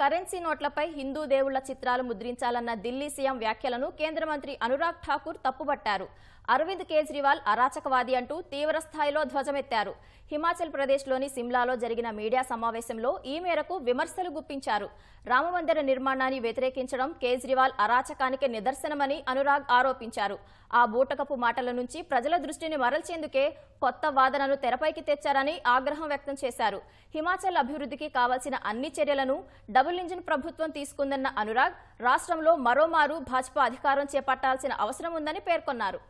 currency నోట్లపై Hindu దేవుళ్ల చిత్రాలు ముద్రించాలన్న Delhi CM వ్యాఖ్యలను కేంద్ర మంత్రి అనురాగ్ ఠాకూర్ తప్పుబట్టారు అరవింద్ కేజ్రీవాల్ అరాచకవాది అంటూ తీవ్రస్థాయిలో ధ్వజమెత్తారు హిమాచల్ ప్రదేశ్లోని సిమ్లాలో జరిగిన మీడియా సమావేశంలో ఈ మేరకు విమర్శలు గుప్పించారు రామమందిర నిర్మాణాన్ని వ్యతిరేకించడం కేజ్రీవాల్ అరాచకానికి నిదర్శనమని అనురాగ్ ఆరోపించారు ఆ బూటకపు మాటల నుంచి ప్రజల దృష్టిని మరల్చేందుకే కొత్త వాదనను తెరపైకి తెచ్చారని ఆగ్రహం వ్యక్తం చేశారు హిమాచల్ అభివృద్ధికి కావాల్సిన అన్ని చర్యలను డబుల్ ఇంజిన్ ప్రభుత్వం తీసుకుందన్న అనురాగ్ రాష్ట్రంలో మరోమారు భాజపా అధికారం చేపట్టాల్సిన అవసరం ఉందని పేర్కొన్నారు